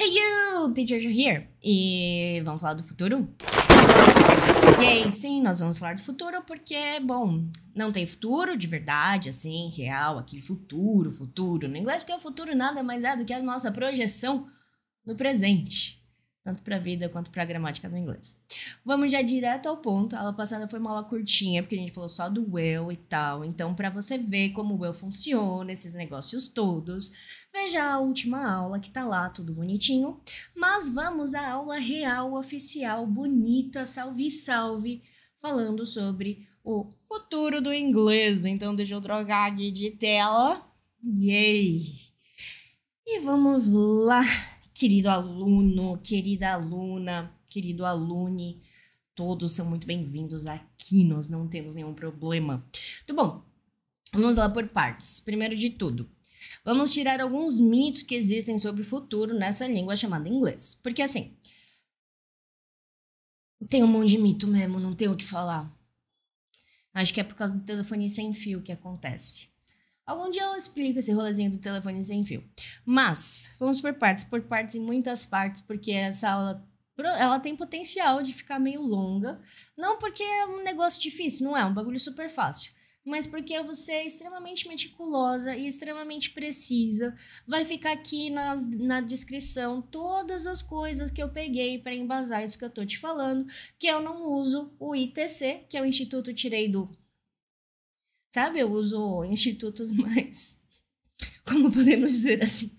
Hey you, teacher you here. E vamos falar do futuro? aí, sim, nós vamos falar do futuro porque, bom, não tem futuro de verdade, assim, real, aqui, futuro, futuro. No inglês, porque o futuro nada mais é do que a nossa projeção no presente tanto para a vida quanto para a gramática do inglês. Vamos já direto ao ponto. A aula passada foi uma aula curtinha, porque a gente falou só do will e tal. Então, para você ver como o will funciona, esses negócios todos, veja a última aula que tá lá, tudo bonitinho. Mas vamos à aula real, oficial, bonita, salve, salve, falando sobre o futuro do inglês. Então, deixa eu drogar aqui de tela. Yay! E vamos lá! Querido aluno, querida aluna, querido alune, todos são muito bem-vindos aqui, nós não temos nenhum problema. Tudo tá bom, vamos lá por partes. Primeiro de tudo, vamos tirar alguns mitos que existem sobre o futuro nessa língua chamada inglês. Porque assim, tem um monte de mito mesmo, não tem o que falar. Acho que é por causa do telefone sem fio que acontece. Algum dia eu explico esse rolezinho do telefone sem fio. Mas, vamos por partes, por partes e muitas partes, porque essa aula ela tem potencial de ficar meio longa. Não porque é um negócio difícil, não é, é um bagulho super fácil. Mas porque você é extremamente meticulosa e extremamente precisa. Vai ficar aqui nas, na descrição todas as coisas que eu peguei para embasar isso que eu tô te falando, que eu não uso o ITC, que é o Instituto Tirei do Sabe, eu uso institutos mais, como podemos dizer assim,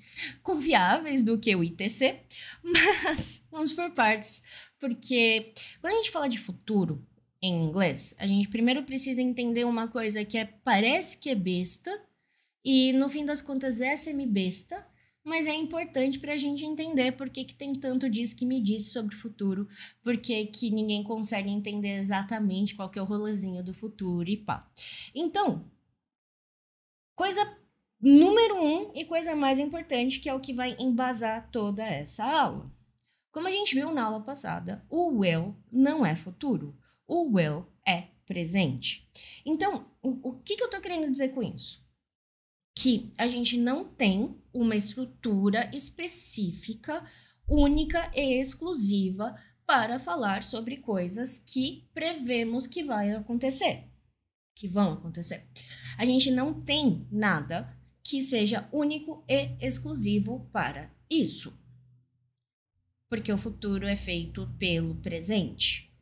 confiáveis do que o ITC, mas vamos por partes, porque quando a gente fala de futuro em inglês, a gente primeiro precisa entender uma coisa que é, parece que é besta, e no fim das contas é semi-besta, mas é importante para a gente entender por que, que tem tanto diz que me disse sobre o futuro, por que, ninguém consegue entender exatamente qual que é o rolezinho do futuro e pá. Então, coisa número um e coisa mais importante, que é o que vai embasar toda essa aula. Como a gente viu na aula passada, o eu não é futuro, o eu é presente. Então, o, o que, que eu estou querendo dizer com isso? que a gente não tem uma estrutura específica, única e exclusiva para falar sobre coisas que prevemos que vai acontecer, que vão acontecer. A gente não tem nada que seja único e exclusivo para isso. Porque o futuro é feito pelo presente.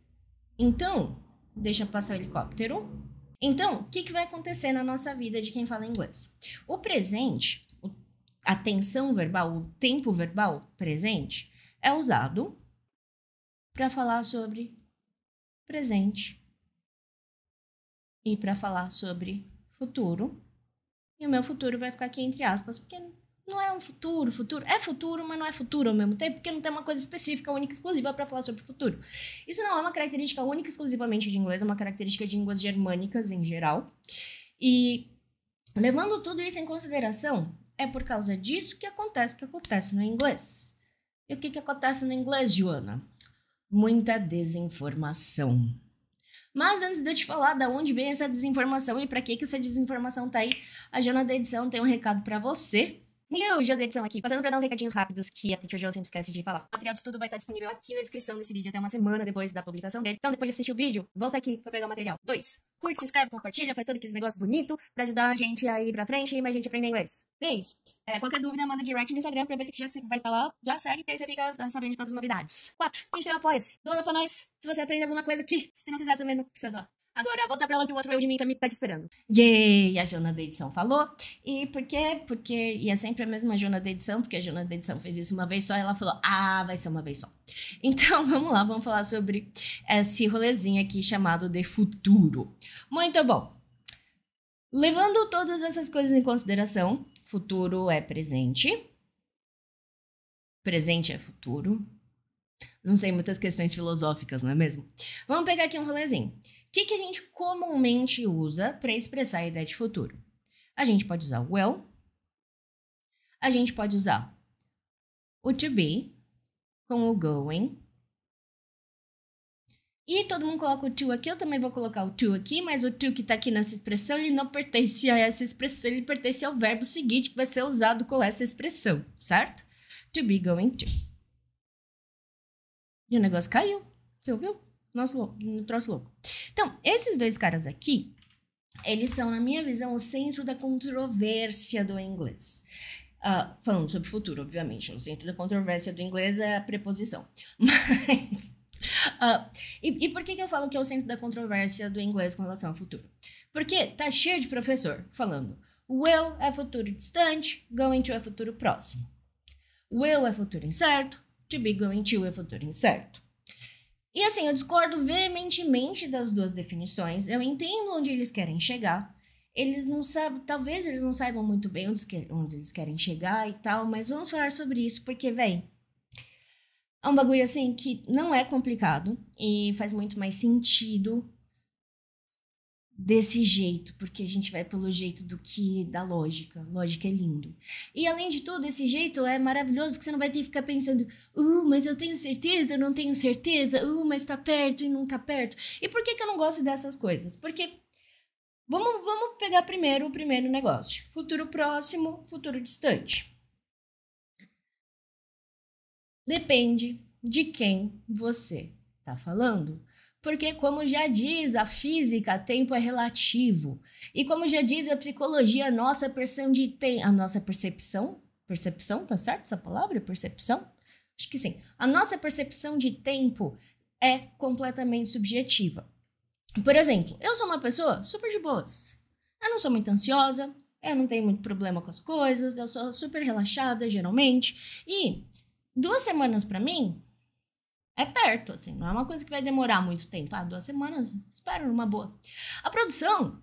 Então, deixa passar o helicóptero, então, o que, que vai acontecer na nossa vida de quem fala inglês? O presente, a tensão verbal, o tempo verbal presente, é usado para falar sobre presente e para falar sobre futuro. E o meu futuro vai ficar aqui entre aspas, porque não é um futuro, futuro. É futuro, mas não é futuro ao mesmo tempo, porque não tem uma coisa específica, única e exclusiva para falar sobre o futuro. Isso não é uma característica única e exclusivamente de inglês, é uma característica de línguas germânicas em geral. E levando tudo isso em consideração, é por causa disso que acontece o que acontece no inglês. E o que, que acontece no inglês, Joana? Muita desinformação. Mas antes de eu te falar da onde vem essa desinformação e para que, que essa desinformação tá aí, a Jana da edição tem um recado para você Hello, Gil da edição aqui, passando para dar uns recadinhos rápidos que a Teacher Joe sempre esquece de falar. O material de tudo vai estar disponível aqui na descrição desse vídeo até uma semana depois da publicação dele. Então, depois de assistir o vídeo, volta aqui para pegar o material. 2. Curte, se inscreve, compartilha, faz todo aquele negócio bonito para ajudar a gente a ir pra frente e mais gente aprender inglês. 3. É, qualquer dúvida, manda direct no Instagram, aproveita que já que você vai estar tá lá, já segue, e aí você fica ah, sabendo de todas as novidades. 4. tem chega, apoia-se. Dona pra nós, se você aprende alguma coisa aqui. Se não quiser, também não precisa doar. Agora volta pra ela que o outro eu de mim tá, me, tá te esperando. Yay! A Jona da edição falou. E por quê? Porque. E é sempre a mesma Jona da edição, porque a Jona da edição fez isso uma vez só e ela falou: ah, vai ser uma vez só. Então vamos lá, vamos falar sobre esse rolezinho aqui chamado de futuro. Muito bom. Levando todas essas coisas em consideração, futuro é presente. Presente é futuro não sei, muitas questões filosóficas, não é mesmo? Vamos pegar aqui um rolezinho. O que, que a gente comumente usa para expressar a ideia de futuro? A gente pode usar o well, a gente pode usar o to be com o going. E todo mundo coloca o to aqui, eu também vou colocar o to aqui, mas o to que está aqui nessa expressão, ele não pertence a essa expressão, ele pertence ao verbo seguinte que vai ser usado com essa expressão, certo? To be going to. E o negócio caiu. Você ouviu? Nosso louco, troço louco. Então, esses dois caras aqui, eles são, na minha visão, o centro da controvérsia do inglês. Uh, falando sobre futuro, obviamente. O centro da controvérsia do inglês é a preposição. Mas. Uh, e, e, por que, que eu falo que é o centro da controvérsia do inglês com relação ao futuro? Porque tá cheio de professor falando will é futuro distante, going to é futuro próximo. Will é futuro incerto, to be going to é futuro incerto. E assim, eu discordo veementemente das duas definições. Eu entendo onde eles querem chegar. Eles não sabem, talvez eles não saibam muito bem onde, que, onde eles querem chegar e tal, mas vamos falar sobre isso porque, véi, é um bagulho assim que não é complicado e faz muito mais sentido desse jeito, porque a gente vai pelo jeito do que da lógica. Lógica é lindo. E além de tudo, esse jeito é maravilhoso porque você não vai ter que ficar pensando, uh, mas eu tenho certeza, eu não tenho certeza, uh, mas tá perto e não tá perto. E por que que eu não gosto dessas coisas? Porque vamos vamos pegar primeiro o primeiro negócio, futuro próximo, futuro distante. Depende de quem você tá falando. Porque, como já diz a física, tempo é relativo. E como já diz a psicologia, a nossa percepção de tempo. A nossa percepção? Percepção, tá certo essa palavra? Percepção? Acho que sim. A nossa percepção de tempo é completamente subjetiva. Por exemplo, eu sou uma pessoa super de boas. Eu não sou muito ansiosa, eu não tenho muito problema com as coisas, eu sou super relaxada geralmente. E duas semanas para mim é perto, assim, não é uma coisa que vai demorar muito tempo. Ah, duas semanas, espero numa boa. A produção,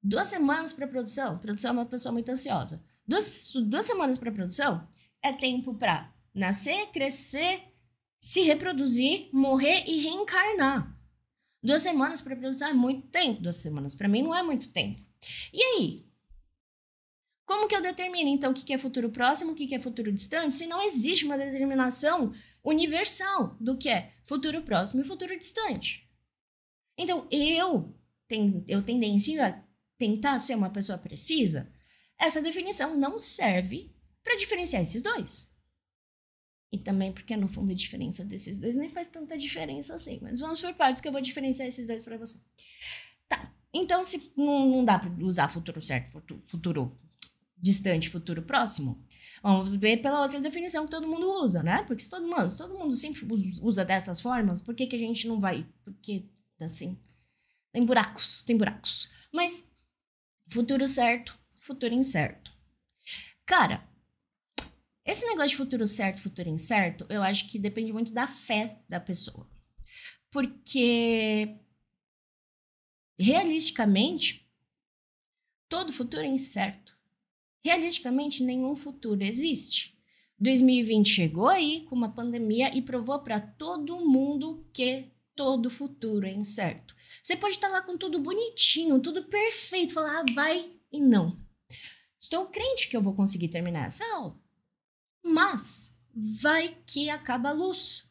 duas semanas para produção. Produção é uma pessoa muito ansiosa. Duas, duas semanas para produção é tempo para nascer, crescer, se reproduzir, morrer e reencarnar. Duas semanas para produção é muito tempo. Duas semanas para mim não é muito tempo. E aí, como que eu determino, então, o que é futuro próximo, o que é futuro distante, se não existe uma determinação universal do que é futuro próximo e futuro distante? Então, eu, eu tendencio a tentar ser uma pessoa precisa, essa definição não serve para diferenciar esses dois. E também porque, no fundo, a diferença desses dois nem faz tanta diferença assim. Mas vamos por partes que eu vou diferenciar esses dois para você. Tá. Então, se não, não dá para usar futuro certo, futuro, futuro distante, futuro próximo. Vamos ver pela outra definição que todo mundo usa, né? Porque se todo mundo, se todo mundo sempre usa dessas formas, por que, que a gente não vai? Porque, assim, tem buracos, tem buracos. Mas futuro certo, futuro incerto. Cara, esse negócio de futuro certo, futuro incerto, eu acho que depende muito da fé da pessoa. Porque, realisticamente, todo futuro é incerto realisticamente, nenhum futuro existe. 2020 chegou aí com uma pandemia e provou para todo mundo que todo futuro é incerto. Você pode estar tá lá com tudo bonitinho, tudo perfeito, falar, ah, vai e não. Estou crente que eu vou conseguir terminar essa aula, mas vai que acaba a luz.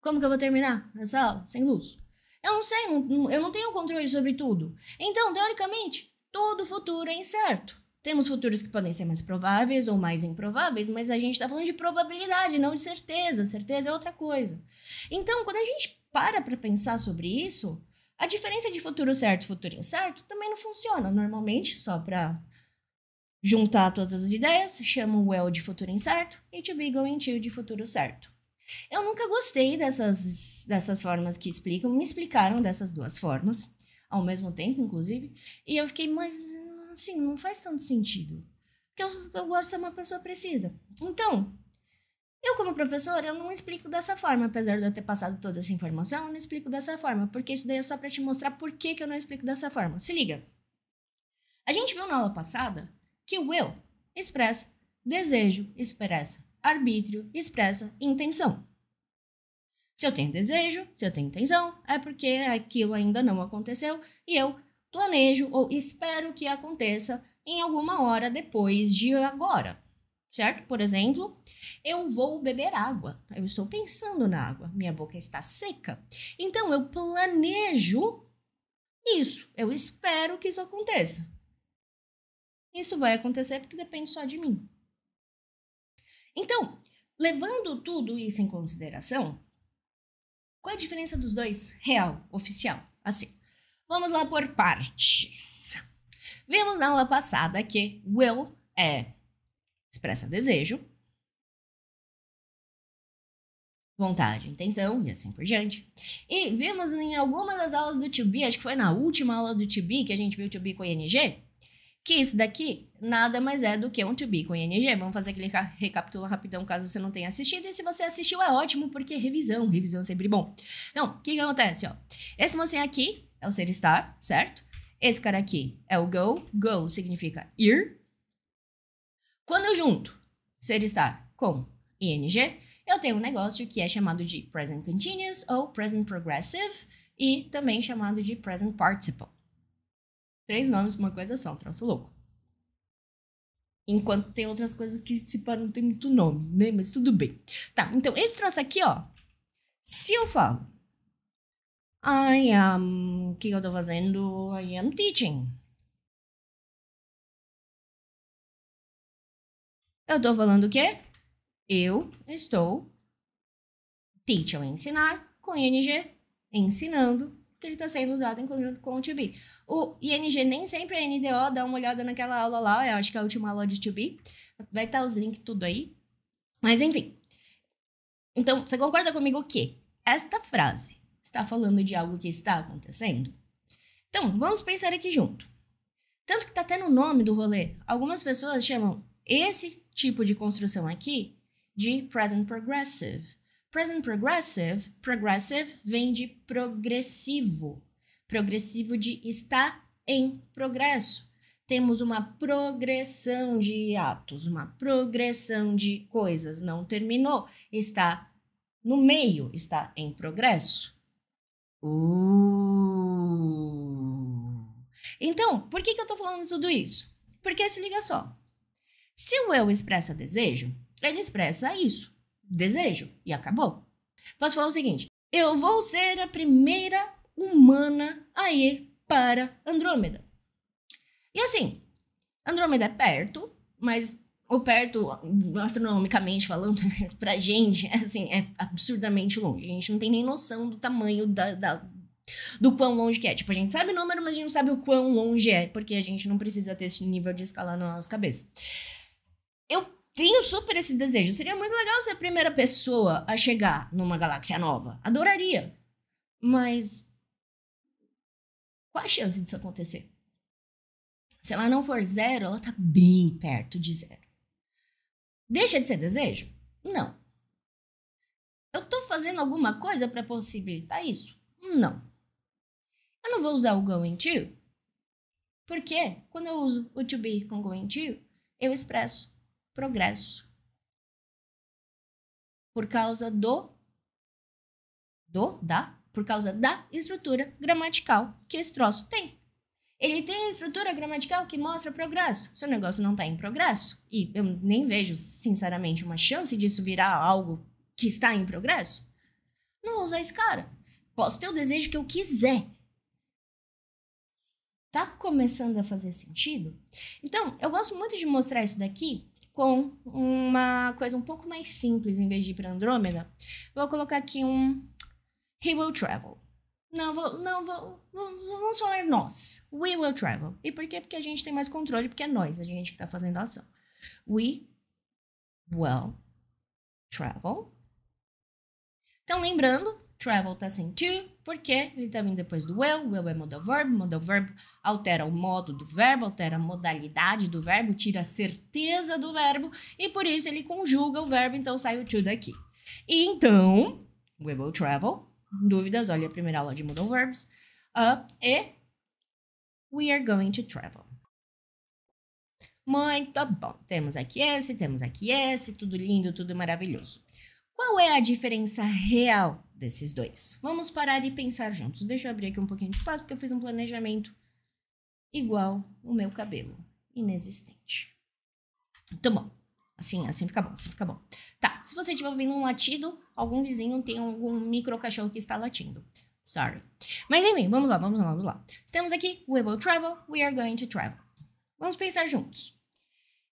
Como que eu vou terminar essa aula sem luz? Eu não sei, eu não tenho controle sobre tudo. Então, teoricamente, todo futuro é incerto. Temos futuros que podem ser mais prováveis ou mais improváveis, mas a gente está falando de probabilidade, não de certeza. Certeza é outra coisa. Então, quando a gente para para pensar sobre isso, a diferença de futuro certo e futuro incerto também não funciona. Normalmente, só para juntar todas as ideias, chama o well de futuro incerto e to be going to de futuro certo. Eu nunca gostei dessas, dessas formas que explicam, me explicaram dessas duas formas, ao mesmo tempo, inclusive, e eu fiquei, mais assim, não faz tanto sentido. Porque eu, eu gosto de ser uma pessoa precisa. Então, eu, como professora, eu não explico dessa forma, apesar de eu ter passado toda essa informação, eu não explico dessa forma, porque isso daí é só para te mostrar por que, que eu não explico dessa forma. Se liga. A gente viu na aula passada que o eu expressa desejo, expressa arbítrio, expressa intenção. Se eu tenho desejo, se eu tenho intenção, é porque aquilo ainda não aconteceu e eu planejo ou espero que aconteça em alguma hora depois de agora. Certo? Por exemplo, eu vou beber água. Eu estou pensando na água. Minha boca está seca. Então eu planejo isso. Eu espero que isso aconteça. Isso vai acontecer porque depende só de mim. Então, levando tudo isso em consideração, qual é a diferença dos dois? Real, oficial, assim. Vamos lá por partes. Vimos na aula passada que will é expressa desejo, vontade, intenção e assim por diante. E vimos em alguma das aulas do To Be, acho que foi na última aula do To Be que a gente viu To Be com ING, que isso daqui nada mais é do que um To Be com ING. Vamos fazer aquele recapitula rapidão caso você não tenha assistido. E se você assistiu é ótimo porque revisão, revisão é sempre bom. Então, o que, que acontece? Ó? Esse mocinho aqui é o ser estar, certo? Esse cara aqui é o go. Go significa ir. Quando eu junto ser estar com ing, eu tenho um negócio que é chamado de present continuous ou present progressive e também chamado de present participle. Três nomes para uma coisa só, um troço louco. Enquanto tem outras coisas que se param, não tem muito nome, né? Mas tudo bem. Tá, então esse troço aqui, ó. Se eu falo I am. O que eu tô fazendo? I am teaching. Eu tô falando o quê? Eu estou. Teach ensinar, com ing, ensinando, que ele está sendo usado em conjunto com o to be. O ING nem sempre é NDO, dá uma olhada naquela aula lá, eu acho que é a última aula de to be. Vai estar tá os links tudo aí. Mas enfim. Então, você concorda comigo que esta frase está falando de algo que está acontecendo. Então, vamos pensar aqui junto. Tanto que está até no nome do rolê. Algumas pessoas chamam esse tipo de construção aqui de present progressive. Present progressive, progressive vem de progressivo. Progressivo de está em progresso. Temos uma progressão de atos, uma progressão de coisas. Não terminou, está no meio, está em progresso. Uh. Então, por que, que eu estou falando tudo isso? Porque se liga só. Se o eu expressa desejo, ele expressa isso, desejo, e acabou. Posso falar o seguinte: eu vou ser a primeira humana a ir para Andrômeda. E assim, Andrômeda é perto, mas ou perto, astronomicamente falando, pra gente, assim, é absurdamente longe. A gente não tem nem noção do tamanho da, da, do quão longe que é. Tipo, a gente sabe o número, mas a gente não sabe o quão longe é, porque a gente não precisa ter esse nível de escala na nossa cabeça. Eu tenho super esse desejo. Seria muito legal ser a primeira pessoa a chegar numa galáxia nova. Adoraria. Mas. Qual a chance disso acontecer? Se ela não for zero, ela tá bem perto de zero. Deixa de ser desejo? Não. Eu estou fazendo alguma coisa para possibilitar isso? Não. Eu não vou usar o going to, porque quando eu uso o to be com going to, eu expresso progresso. Por causa do do da, por causa da estrutura gramatical que esse troço tem. Ele tem estrutura gramatical que mostra progresso. Seu negócio não está em progresso. E eu nem vejo, sinceramente, uma chance disso virar algo que está em progresso. Não vou usar esse cara. Posso ter o desejo que eu quiser. Tá começando a fazer sentido? Então, eu gosto muito de mostrar isso daqui com uma coisa um pouco mais simples, em vez de ir para Andrômeda. Vou colocar aqui um He will travel. Não, vou, não, vou, vamos falar nós. We will travel. E por quê? Porque a gente tem mais controle, porque é nós, a gente que está fazendo a ação. We will travel. Então, lembrando, travel tá sem to, porque ele está vindo depois do will, will é modal verbo, modal verbo altera o modo do verbo, altera a modalidade do verbo, tira a certeza do verbo, e por isso ele conjuga o verbo, então sai o to daqui. E então, we will travel dúvidas, olha a primeira aula de modal Verbs. Uh, e we are going to travel. Muito bom. Temos aqui esse, temos aqui esse, tudo lindo, tudo maravilhoso. Qual é a diferença real desses dois? Vamos parar e pensar juntos. Deixa eu abrir aqui um pouquinho de espaço, porque eu fiz um planejamento igual o meu cabelo, inexistente. Muito tá bom. Assim, assim fica bom, assim fica bom. Tá, se você estiver ouvindo um latido, algum vizinho tem algum micro cachorro que está latindo. Sorry. Mas enfim, vamos lá, vamos lá, vamos lá. Estamos aqui, we will travel, we are going to travel. Vamos pensar juntos.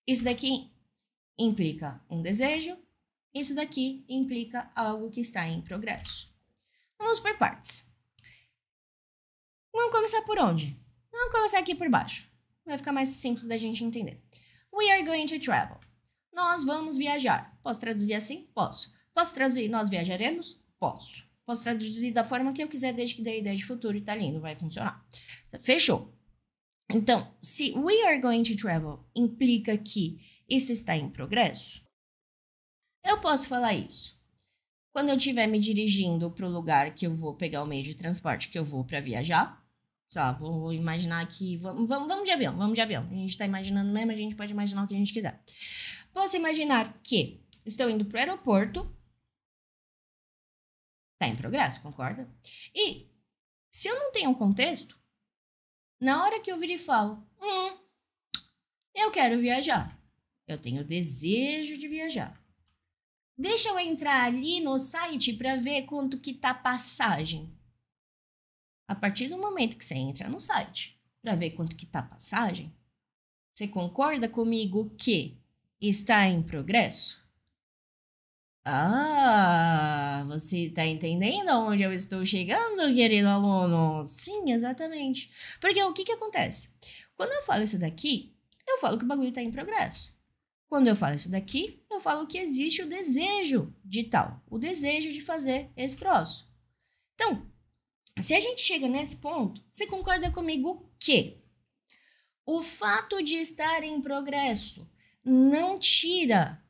Isso daqui implica um desejo, isso daqui implica algo que está em progresso. Vamos por partes. Vamos começar por onde? Vamos começar aqui por baixo. Vai ficar mais simples da gente entender. We are going to travel. Nós vamos viajar. Posso traduzir assim? Posso. Posso traduzir nós viajaremos? Posso. Posso traduzir da forma que eu quiser, desde que dê a ideia de futuro e tá lindo vai funcionar. Fechou. Então, se we are going to travel implica que isso está em progresso, eu posso falar isso. Quando eu estiver me dirigindo para o lugar que eu vou pegar o meio de transporte que eu vou para viajar, só vou imaginar que. Vamos, vamos, vamos de avião, vamos de avião. A gente está imaginando mesmo, a gente pode imaginar o que a gente quiser. Posso imaginar que estou indo para o aeroporto. Está em progresso, concorda? E se eu não tenho um contexto, na hora que eu vir e falo, hum, eu quero viajar. Eu tenho desejo de viajar. Deixa eu entrar ali no site para ver quanto que tá a passagem. A partir do momento que você entra no site para ver quanto que tá a passagem, você concorda comigo que está em progresso? Ah, você está entendendo aonde eu estou chegando, querido aluno? Sim, exatamente. Porque o que, que acontece? Quando eu falo isso daqui, eu falo que o bagulho está em progresso. Quando eu falo isso daqui, eu falo que existe o desejo de tal, o desejo de fazer esse troço. Então, se a gente chega nesse ponto, você concorda comigo que o fato de estar em progresso não tira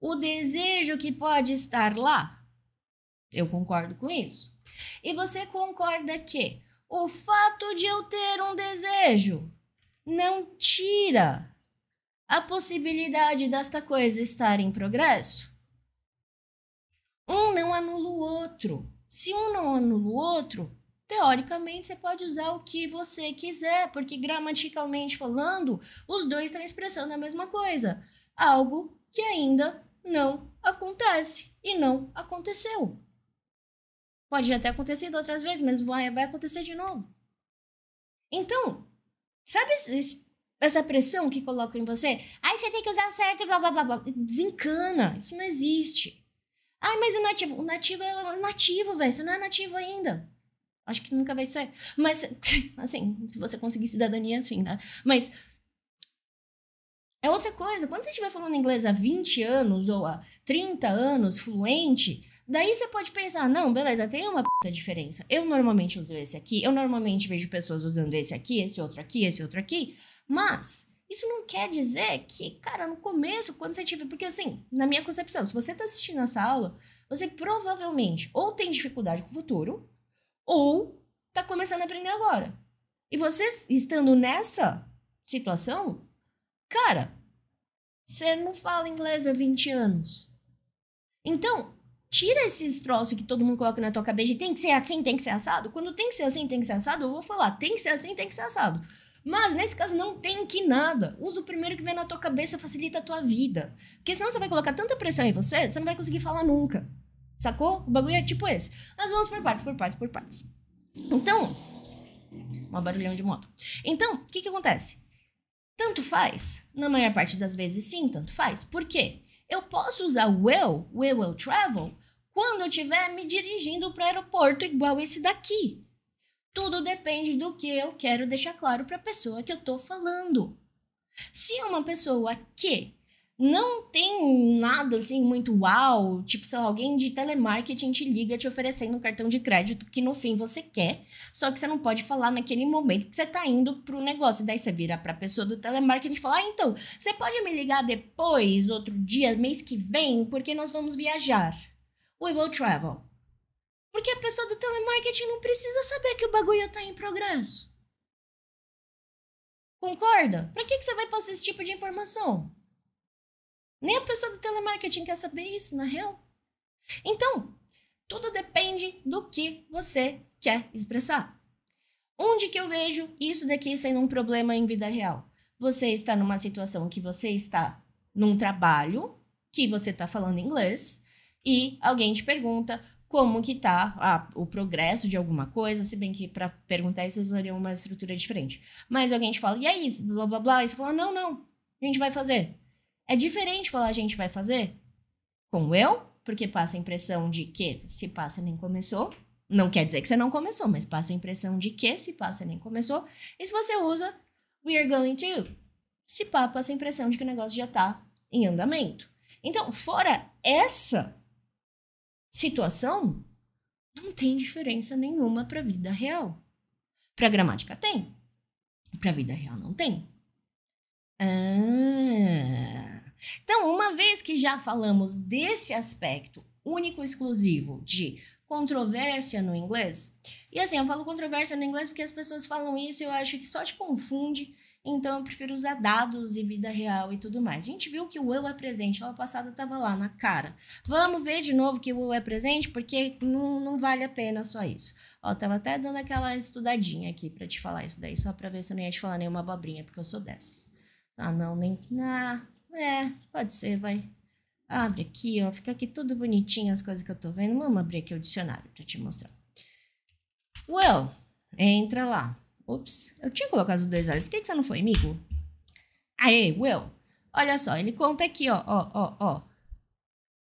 o desejo que pode estar lá. Eu concordo com isso. E você concorda que o fato de eu ter um desejo não tira a possibilidade desta coisa estar em progresso? Um não anula o outro. Se um não anula o outro, Teoricamente, você pode usar o que você quiser, porque gramaticalmente falando, os dois estão expressando a mesma coisa. Algo que ainda não acontece e não aconteceu. Pode já ter acontecido outras vezes, mas vai, vai acontecer de novo. Então, sabe esse, essa pressão que colocam em você? Aí você tem que usar o certo, blá blá blá blá. Desencana, isso não existe. ah mas o nativo, o nativo é nativo, velho, você não é nativo ainda. Acho que nunca vai ser. Mas, assim, se você conseguir cidadania, assim, né? Mas. É outra coisa. Quando você estiver falando inglês há 20 anos ou há 30 anos, fluente, daí você pode pensar: não, beleza, tem uma p... diferença. Eu normalmente uso esse aqui, eu normalmente vejo pessoas usando esse aqui, esse outro aqui, esse outro aqui. Mas. Isso não quer dizer que, cara, no começo, quando você tiver. Porque, assim, na minha concepção, se você está assistindo essa aula, você provavelmente ou tem dificuldade com o futuro, ou está começando a aprender agora. E você estando nessa situação, cara, você não fala inglês há 20 anos. Então, tira esses troços que todo mundo coloca na tua cabeça e tem que ser assim, tem que ser assado. Quando tem que ser assim, tem que ser assado, eu vou falar, tem que ser assim, tem que ser assado. Mas nesse caso não tem que nada. Usa o primeiro que vem na tua cabeça, facilita a tua vida. Porque senão você vai colocar tanta pressão em você, você não vai conseguir falar nunca. Sacou? O bagulho é tipo esse. Nós vamos por partes, por partes, por partes. Então, um barulhão de moto. Então, o que que acontece? Tanto faz. Na maior parte das vezes, sim, tanto faz. Por quê? Eu posso usar will, will, will travel, quando eu estiver me dirigindo para o aeroporto igual esse daqui. Tudo depende do que eu quero deixar claro para a pessoa que eu estou falando. Se é uma pessoa que não tem nada assim muito uau, tipo, sei lá, alguém de telemarketing te liga te oferecendo um cartão de crédito que no fim você quer, só que você não pode falar naquele momento que você tá indo pro negócio. Daí você vira pra pessoa do telemarketing e fala: ah, então, você pode me ligar depois, outro dia, mês que vem, porque nós vamos viajar. We will travel. Porque a pessoa do telemarketing não precisa saber que o bagulho tá em progresso. Concorda? Pra que, que você vai passar esse tipo de informação? Nem a pessoa do telemarketing quer saber isso, na real. Então, tudo depende do que você quer expressar. Onde que eu vejo isso daqui sendo um problema em vida real? Você está numa situação que você está num trabalho, que você está falando inglês, e alguém te pergunta como que tá o progresso de alguma coisa, se bem que para perguntar isso usariam uma estrutura diferente. Mas alguém te fala, e aí, blá blá blá, e você fala, não, não, a gente vai fazer. É diferente falar a gente vai fazer com eu, porque passa a impressão de que se passa nem começou. Não quer dizer que você não começou, mas passa a impressão de que se passa nem começou. E se você usa we are going to, se pá, passa a impressão de que o negócio já tá em andamento. Então, fora essa situação, não tem diferença nenhuma para a vida real. Para gramática tem, para a vida real não tem. Ah. Então, uma vez que já falamos desse aspecto único exclusivo de controvérsia no inglês, e assim, eu falo controvérsia no inglês porque as pessoas falam isso e eu acho que só te confunde, então eu prefiro usar dados e vida real e tudo mais. A gente viu que o eu é presente, a aula passada estava lá na cara. Vamos ver de novo que o eu é presente porque não, não vale a pena só isso. Ó, tava até dando aquela estudadinha aqui para te falar isso daí, só para ver se eu não ia te falar nenhuma abobrinha, porque eu sou dessas. Ah, não, nem. Ah, é, pode ser, vai. Abre aqui, ó. Fica aqui tudo bonitinho as coisas que eu tô vendo. Vamos abrir aqui o dicionário pra te mostrar. Well, entra lá. Ups, eu tinha colocado os dois olhos. Por que, que você não foi, amigo? Aê, Will. Olha só, ele conta aqui, ó, ó, ó, ó.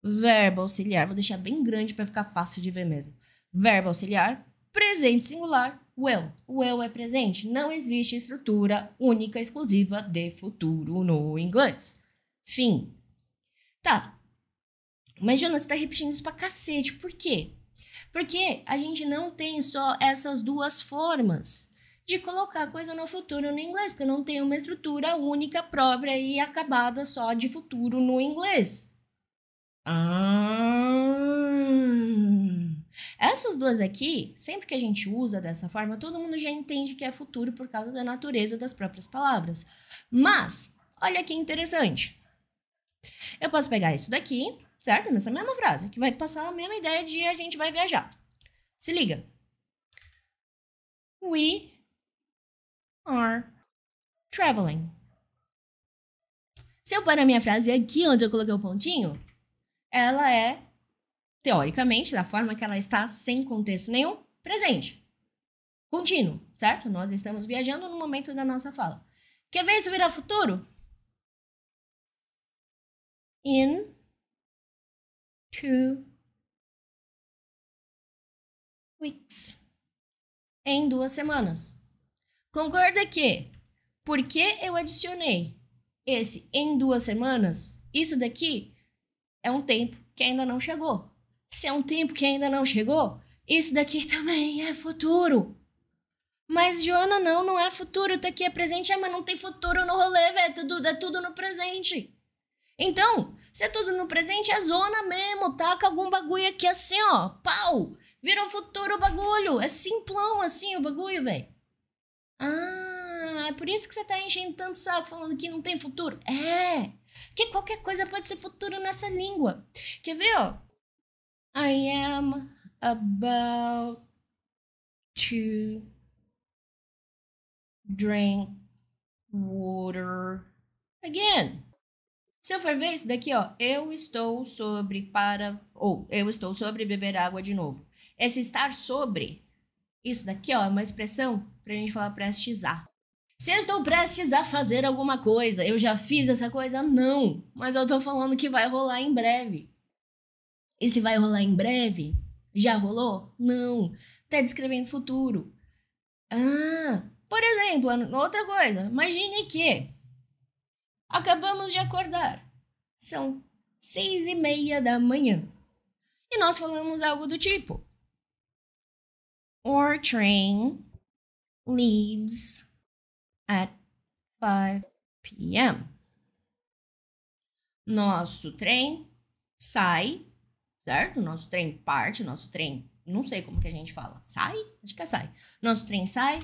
Verbo auxiliar, vou deixar bem grande para ficar fácil de ver mesmo. Verbo auxiliar, presente singular, will. Will é presente, não existe estrutura única exclusiva de futuro no inglês. Fim. Tá. Mas, Jonas, você tá repetindo isso pra cacete. Por quê? Porque a gente não tem só essas duas formas de colocar a coisa no futuro no inglês, porque não tem uma estrutura única, própria e acabada só de futuro no inglês. Ah. Essas duas aqui, sempre que a gente usa dessa forma, todo mundo já entende que é futuro por causa da natureza das próprias palavras. Mas, olha que interessante. Eu posso pegar isso daqui, certo? Nessa mesma frase, que vai passar a mesma ideia de a gente vai viajar. Se liga. We are traveling. Se eu pôr a minha frase aqui onde eu coloquei o pontinho, ela é, teoricamente, da forma que ela está sem contexto nenhum, presente. Contínuo, certo? Nós estamos viajando no momento da nossa fala. Quer ver isso virar futuro? in two weeks. Em duas semanas. Concorda que, porque eu adicionei esse em duas semanas, isso daqui é um tempo que ainda não chegou. Se é um tempo que ainda não chegou, isso daqui também é futuro. Mas, Joana, não, não é futuro. Tá aqui é presente. É, mas não tem futuro no rolê, velho. Tudo, é tudo no presente. Então, ser tudo no presente, é zona mesmo. Taca algum bagulho aqui assim, ó. Pau! Virou futuro o bagulho. É simplão assim o bagulho, velho. Ah, é por isso que você tá enchendo tanto saco falando que não tem futuro. É! Que qualquer coisa pode ser futuro nessa língua. Quer ver, ó? I am about to drink water again. Se eu for ver isso daqui, ó, eu estou sobre para ou eu estou sobre beber água de novo. Esse estar sobre, isso daqui, ó, é uma expressão para a gente falar prestes a. Se eu estou prestes a fazer alguma coisa, eu já fiz essa coisa? Não, mas eu estou falando que vai rolar em breve. E se vai rolar em breve? Já rolou? Não. Está descrevendo futuro. Ah, por exemplo, outra coisa. Imagine que Acabamos de acordar. São seis e meia da manhã. E nós falamos algo do tipo: Our train leaves at 5 p.m. Nosso trem sai, certo? Nosso trem parte, nosso trem, não sei como que a gente fala. Sai? Acho que é sai. Nosso trem sai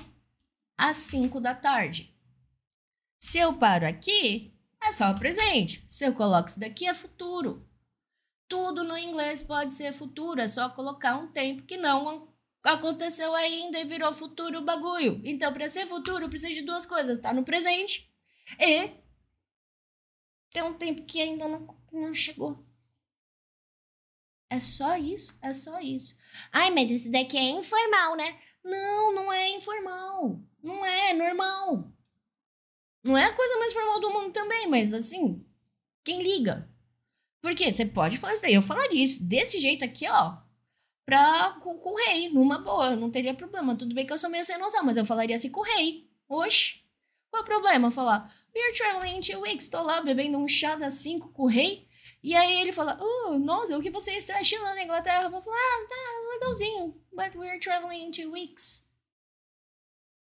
às 5 da tarde. Se eu paro aqui, é só presente. Se eu coloco isso daqui, é futuro. Tudo no inglês pode ser futuro, é só colocar um tempo que não aconteceu ainda e virou futuro o bagulho. Então, para ser futuro, precisa de duas coisas: estar tá no presente e ter um tempo que ainda não, não chegou. É só isso, é só isso. Ai, mas esse daqui é informal, né? Não, não é informal. Não é, é normal. Não é a coisa mais formal do mundo também, mas assim, quem liga? Porque você pode fazer, eu falaria isso desse jeito aqui, ó, pra, com, com, o rei, numa boa, não teria problema. Tudo bem que eu sou meio sem noção, mas eu falaria assim com o rei. Oxe, qual é o problema? Falar, we're traveling in two weeks, tô lá bebendo um chá das cinco com o rei. E aí ele fala, oh, nossa, o que você está achando na Inglaterra? Eu vou falar, ah, tá legalzinho, but we're traveling in two weeks.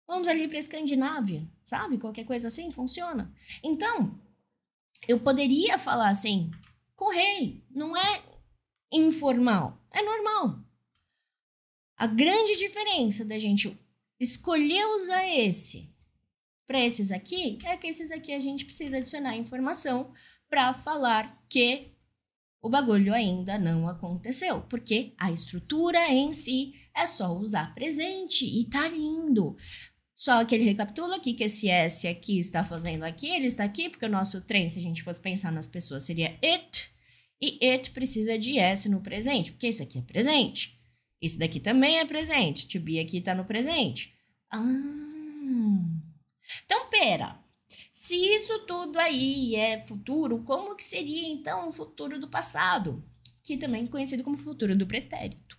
Vamos ali para a Escandinávia, sabe? Qualquer coisa assim funciona. Então, eu poderia falar assim: correi, não é informal, é normal. A grande diferença da gente escolher usar esse para esses aqui é que esses aqui a gente precisa adicionar informação para falar que o bagulho ainda não aconteceu, porque a estrutura em si é só usar presente e tá lindo. Só que ele recapitula aqui que esse S aqui está fazendo aqui, ele está aqui, porque o nosso trem, se a gente fosse pensar nas pessoas, seria it, e it precisa de S no presente, porque isso aqui é presente. Isso daqui também é presente, to be aqui está no presente. Ah. Então, pera, se isso tudo aí é futuro, como que seria então o futuro do passado? Que também é conhecido como futuro do pretérito.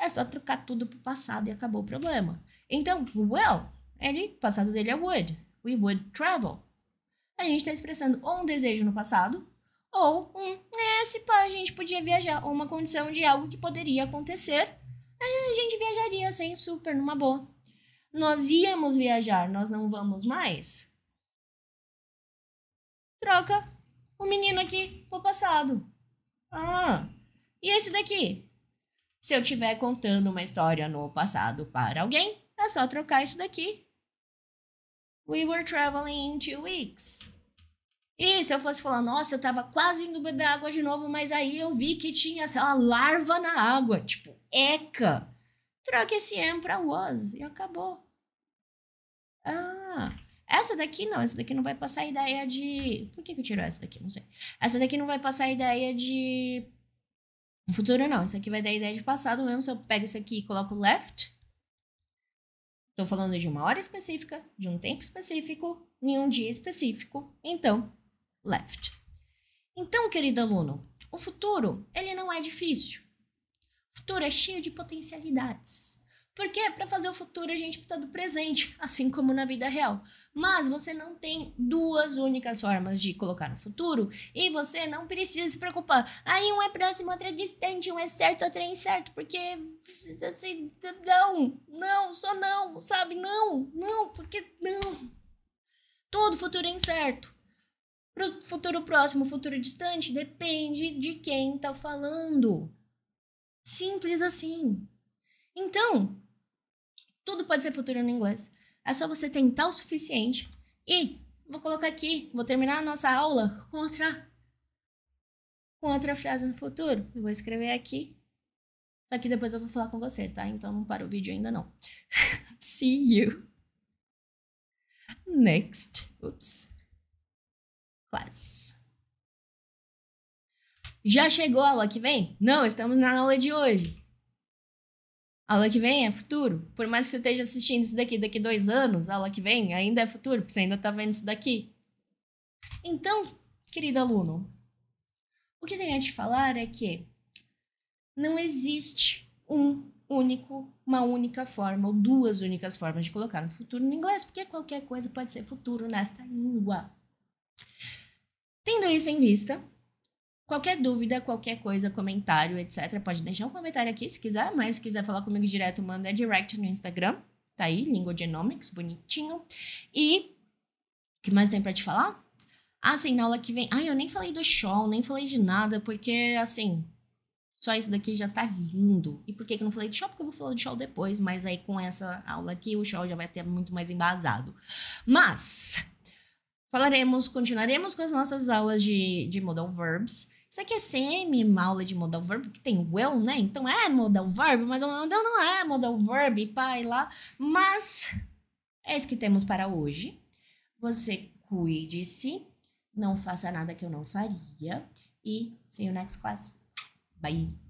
É só trocar tudo para o passado e acabou o problema. Então, well, ele, o passado dele é would. We would travel. A gente está expressando ou um desejo no passado, ou um, é, se pá, a gente podia viajar, ou uma condição de algo que poderia acontecer, a gente viajaria assim, super, numa boa. Nós íamos viajar, nós não vamos mais. Troca o menino aqui pro passado. Ah, e esse daqui? Se eu estiver contando uma história no passado para alguém, é só trocar isso daqui We were traveling in two weeks. E se eu fosse falar, nossa, eu tava quase indo beber água de novo, mas aí eu vi que tinha, aquela larva na água. Tipo, eca. Troca esse am pra was e acabou. Ah, essa daqui não, essa daqui não vai passar ideia de. Por que, que eu tiro essa daqui? Não sei. Essa daqui não vai passar ideia de. futuro não, isso aqui vai dar ideia de passado mesmo. Se eu pego isso aqui e coloco left, Estou falando de uma hora específica, de um tempo específico, em um dia específico. Então, left. Então, querido aluno, o futuro, ele não é difícil. O futuro é cheio de potencialidades. Porque para fazer o futuro a gente precisa do presente, assim como na vida real. Mas você não tem duas únicas formas de colocar no futuro e você não precisa se preocupar. Aí um é próximo, outro é distante, um é certo, outro é incerto, porque assim, não, não, só não, sabe? Não, não, porque não. Todo futuro é incerto. Pro futuro próximo, futuro distante, depende de quem tá falando. Simples assim. Então, tudo pode ser futuro no inglês. É só você tentar o suficiente. E vou colocar aqui, vou terminar a nossa aula com outra, com outra frase no futuro. Eu vou escrever aqui. Só que depois eu vou falar com você, tá? Então não para o vídeo ainda não. See you next. Oops. Class. Já chegou a aula que vem? Não, estamos na aula de hoje aula que vem é futuro. Por mais que você esteja assistindo isso daqui daqui dois anos, aula que vem ainda é futuro, porque você ainda está vendo isso daqui. Então, querido aluno, o que tenho a te falar é que não existe um único, uma única forma ou duas únicas formas de colocar no futuro no inglês, porque qualquer coisa pode ser futuro nesta língua. Tendo isso em vista, Qualquer dúvida, qualquer coisa, comentário, etc., pode deixar um comentário aqui se quiser, mas se quiser falar comigo direto, manda direct no Instagram. Tá aí, Lingogenomics, bonitinho. E o que mais tem para te falar? Ah, sim, na aula que vem. Ai, eu nem falei do show, nem falei de nada, porque assim, só isso daqui já tá lindo. E por que, que eu não falei de show? Porque eu vou falar de show depois, mas aí com essa aula aqui o show já vai ter muito mais embasado. Mas falaremos, continuaremos com as nossas aulas de, de modal verbs. Só que é semi uma aula de modal verbo, que tem will, né? Então é modal verbo, mas modal não é modal verbo, pai lá. Mas é isso que temos para hoje. Você cuide-se, não faça nada que eu não faria. E see you next class. Bye!